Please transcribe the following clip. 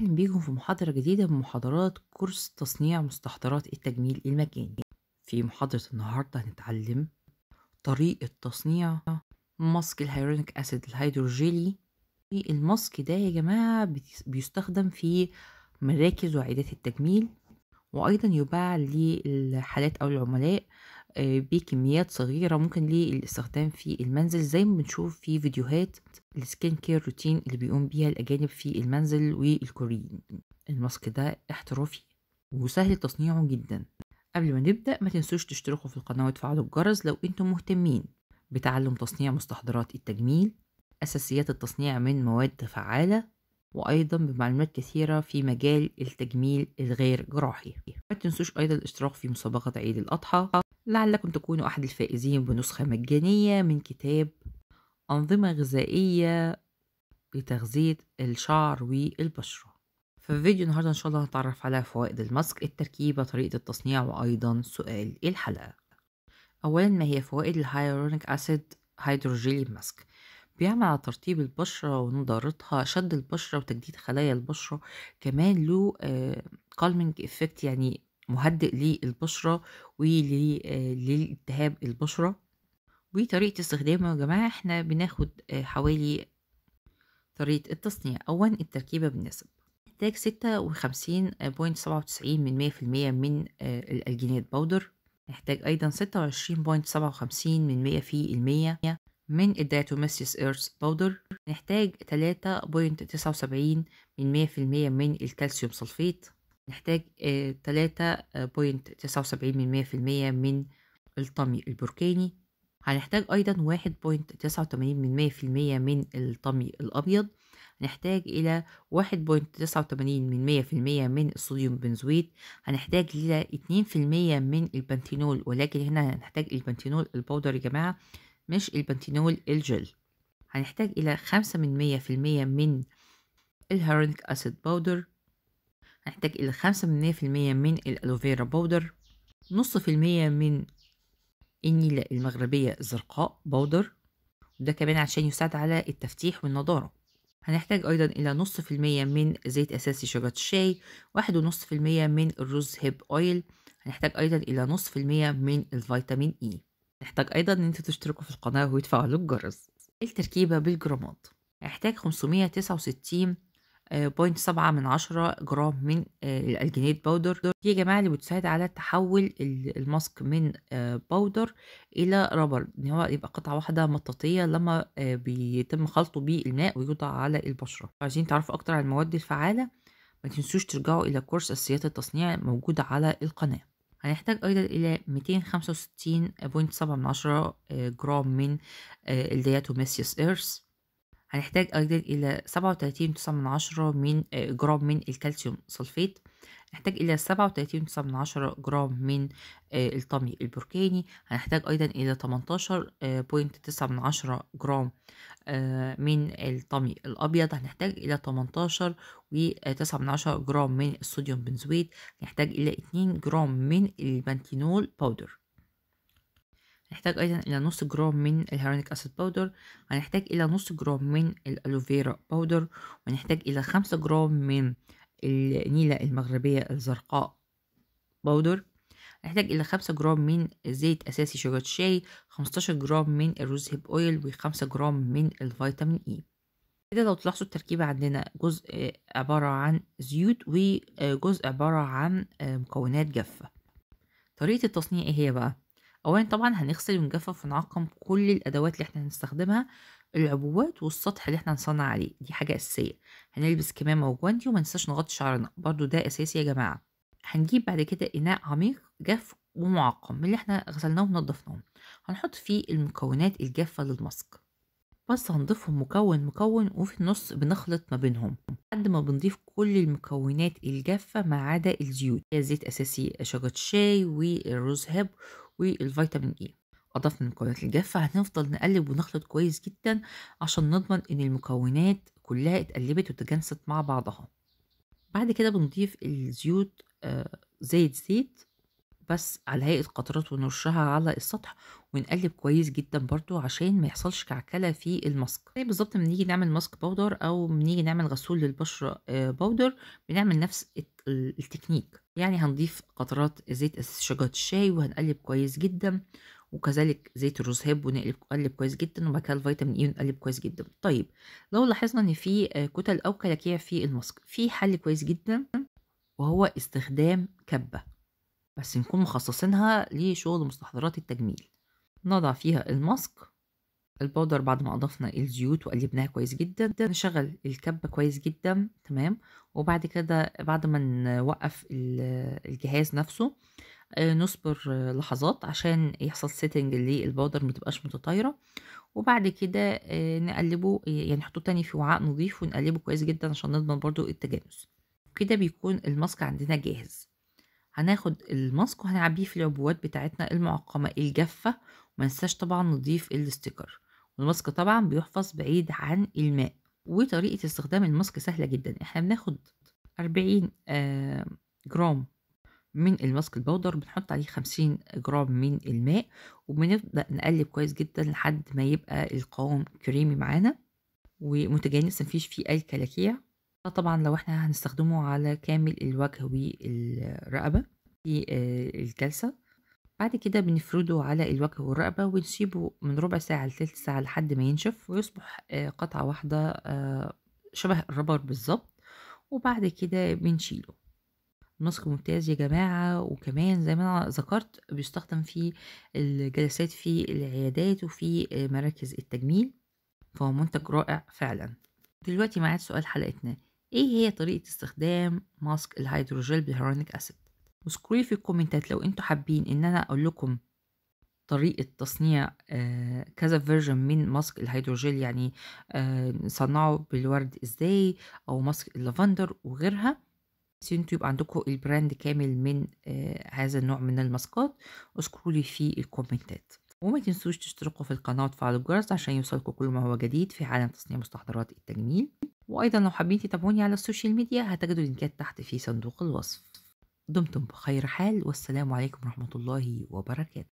أهلا بيكم في محاضرة جديدة من محاضرات كورس تصنيع مستحضرات التجميل المجاني في محاضرة النهاردة هنتعلم طريقة تصنيع ماسك الهيرونيك أسيد الهيدروجيلي الماسك ده يا جماعة بيستخدم في مراكز وعيادات التجميل وأيضا يباع للحالات أو العملاء آه، بكميات صغيرة ممكن للاستخدام في المنزل زي ما بنشوف في فيديوهات السكين كير روتين اللي بيقوم بيها الأجانب في المنزل والكوريين الماسك ده احترافي وسهل تصنيعه جدا قبل ما نبدأ ما تنسوش تشتركوا في القناة وتفعلوا الجرس لو انتم مهتمين بتعلم تصنيع مستحضرات التجميل أساسيات التصنيع من مواد فعالة وأيضا بمعلومات كثيرة في مجال التجميل الغير جراحي ما تنسوش أيضا الاشتراك في مسابقة عيد الأضحى لعلكم تكونوا أحد الفائزين بنسخة مجانية من كتاب أنظمة غذائية لتغذية الشعر والبشرة في فيديو النهاردة إن شاء الله هنتعرف على فوائد الماسك التركيبة طريقة التصنيع وأيضا سؤال الحلقة أولا ما هي فوائد الهايرونيك أسيد هيدروجيلي ماسك بيعمل على ترطيب البشرة ونضارتها شد البشرة وتجديد خلايا البشرة كمان له كالمنج آه، افكت يعني مهدئ للبشرة وللالتهاب آه، البشرة وطريقة استخدامه يا جماعة احنا بناخد آه، حوالي طريقة التصنيع أولا التركيبة بالنسب نحتاج ستة وخمسين بوينت سبعة وتسعين من مية في المية من آه، الألجينات باودر نحتاج أيضا ستة وعشرين بوينت سبعة وخمسين من مية في المية من الداتوميسيس ايرث باودر نحتاج تلاتة بوينت تسعة وسبعين من مية في المية من الكالسيوم صلفيت نحتاج آه، تلاتة بوينت آه، تسعة وسبعين من مية في المية من الطمي البركاني هنحتاج أيضا واحد بوينت تسعة وتمانين من مية في المية من الطمي الأبيض هنحتاج إلى واحد بوينت تسعة وتمانين من مية في المية من الصوديوم بنزويت هنحتاج إلى اتنين في المية من البنتينول ولكن هنا هنحتاج البنتينول البودر يا جماعة مش البنتينول الجل هنحتاج إلى خمسة من مية في المية من الهيرونيك أسيد باودر هنحتاج إلى خمسة من مية في المية من الألوفيرا بودر نص في المية من النيلة المغربية الزرقاء بودر وده كمان عشان يساعد على التفتيح والنضارة هنحتاج أيضا إلى نص في المية من زيت أساسي شجرة الشاي واحد ونص في المية من الرز هيب أويل هنحتاج أيضا إلى نص في المية من الفيتامين إي e. نحتاج أيضا إن أنتوا تشتركوا في القناة وتفعلوا الجرس التركيبة بالجرامات هحتاج وستين 0.7 آه، سبعة من عشرة جرام من الالجينيت آه، باودر دي يا جماعة اللي بتساعد على تحول الماسك من آه، باودر إلى رابر إن هو يبقى قطعة واحدة مطاطية لما بيتم خلطه بالماء ويوضع على البشرة عايزين تعرفوا أكتر عن المواد الفعالة ما تنسوش ترجعوا إلى كورس أساسيات التصنيع موجود على القناة هنحتاج أيضا إلى 265.7 جرام من الدياتوميسيوس إيرث هنحتاج أيضا إلى سبعة وتلاتين من عشرة من آه، جرام من الكالسيوم صلفيت نحتاج إلى سبعة وتلاتين من عشرة جرام من آه، الطمي البركاني هنحتاج أيضا إلى تمنتاشر آه، بوينت تسعة من عشرة جرام من الطمي الأبيض هنحتاج إلى تمنتاشر وتسعة من عشرة جرام من الصوديوم بنزويت هنحتاج إلى اتنين جرام من البنتينول باودر نحتاج أيضا إلى نص جرام من الهيرونيك أسيد باودر هنحتاج إلى نص جرام من الألوفيرا باودر ونحتاج إلى خمسة جرام من النيلة المغربية الزرقاء باودر نحتاج إلى خمسة جرام من زيت أساسي شجرة شاي خمستاشر جرام من الروز هيب أويل وخمسة جرام من الفيتامين e. إي كده لو تلاحظوا التركيبة عندنا جزء عبارة عن زيوت وجزء عبارة عن مكونات جافة طريقة التصنيع ايه هي بقى اولا طبعا هنغسل ونجفف ونعقم كل الادوات اللي احنا هنستخدمها العبوات والسطح اللي احنا هنصنع عليه دي حاجه اساسيه هنلبس كمامه وجوانتي وما ننساش نغطي شعرنا برضو ده اساسي يا جماعه هنجيب بعد كده اناء عميق جاف ومعقم من اللي احنا غسلناه ونضفناه هنحط فيه المكونات الجافه للماسك بس هنضيفهم مكون مكون وفي النص بنخلط ما بينهم لحد ما بنضيف كل المكونات الجافة ما عدا الزيوت زيت أساسي شجرة الشاي والروز هاب والفيتامين اي e. أضفنا المكونات الجافة هنفضل نقلب ونخلط كويس جدا عشان نضمن إن المكونات كلها اتقلبت وتجانست مع بعضها بعد كده بنضيف الزيوت آه زيت زيت بس على هيئة قطرات ونرشها على السطح ونقلب كويس جدا برضو عشان ما يحصلش كعكلة في الماسك زي بالظبط لما نيجي نعمل ماسك باودر او بنيجي نعمل غسول للبشرة باودر آه، بنعمل نفس التكنيك يعني هنضيف قطرات زيت شجرة الشاي وهنقلب كويس جدا وكذلك زيت الرزهاب ونقلب كويس جدا وبعد كده الفيتامين اي e ونقلب كويس جدا طيب لو لاحظنا ان في آه، كتل او كلاكيع في الماسك في حل كويس جدا وهو استخدام كبه بس نكون مخصصينها لشغل مستحضرات التجميل نضع فيها الماسك البودر بعد ما أضفنا الزيوت وقلبناها كويس جدا نشغل الكبة كويس جدا تمام وبعد كده بعد ما نوقف الجهاز نفسه آه، نصبر لحظات عشان يحصل سيتنج للبودر متبقاش متطايرة وبعد كده آه، نقلبه يعني نحطه تاني في وعاء نضيف ونقلبه كويس جدا عشان نضمن برضو التجانس كده بيكون الماسك عندنا جاهز هناخد الماسك وهنعبيه في العبوات بتاعتنا المعقمة الجافة ومنساش طبعا نضيف الاستيكر والماسك طبعا بيحفظ بعيد عن الماء وطريقة استخدام الماسك سهلة جدا احنا بناخد 40 آه، جرام من الماسك البودر بنحط عليه 50 جرام من الماء وبنبدأ نقلب كويس جدا لحد ما يبقى القوام كريمي معانا ومتجانس مفيش فيه أي كلاكيع آه، طبعا لو احنا هنستخدمه على كامل الوجه والرقبة في آه، الجلسة بعد كده بنفرده على الوجه والرقبة ونسيبه من ربع ساعة لتلت ساعة لحد ما ينشف ويصبح آه، قطعة واحدة شبه الربر بالظبط وبعد كده بنشيله مسك ممتاز يا جماعة وكمان زي ما أنا ذكرت بيستخدم في الجلسات في العيادات وفي مراكز التجميل فهو منتج رائع فعلا دلوقتي معاد سؤال حلقتنا ايه هي طريقة استخدام ماسك الهيدروجيل بالهيرونيك اسيد واذكرولي في الكومنتات لو انتوا حابين ان انا اقول لكم طريقة تصنيع آه، كذا فيرجن من ماسك الهيدروجيل يعني نصنعه آه، بالورد ازاي او ماسك اللافندر وغيرها انتوا يبقى عندكم البراند كامل من آه، هذا النوع من الماسكات اذكروا لي في الكومنتات وما تنسوش تشتركوا في القناة وتفعلوا الجرس عشان يوصلكم كل ما هو جديد في عالم تصنيع مستحضرات التجميل وأيضا لو حابين تتابعوني على السوشيال ميديا هتجدوا لينكات تحت في صندوق الوصف دمتم بخير حال والسلام عليكم ورحمة الله وبركاته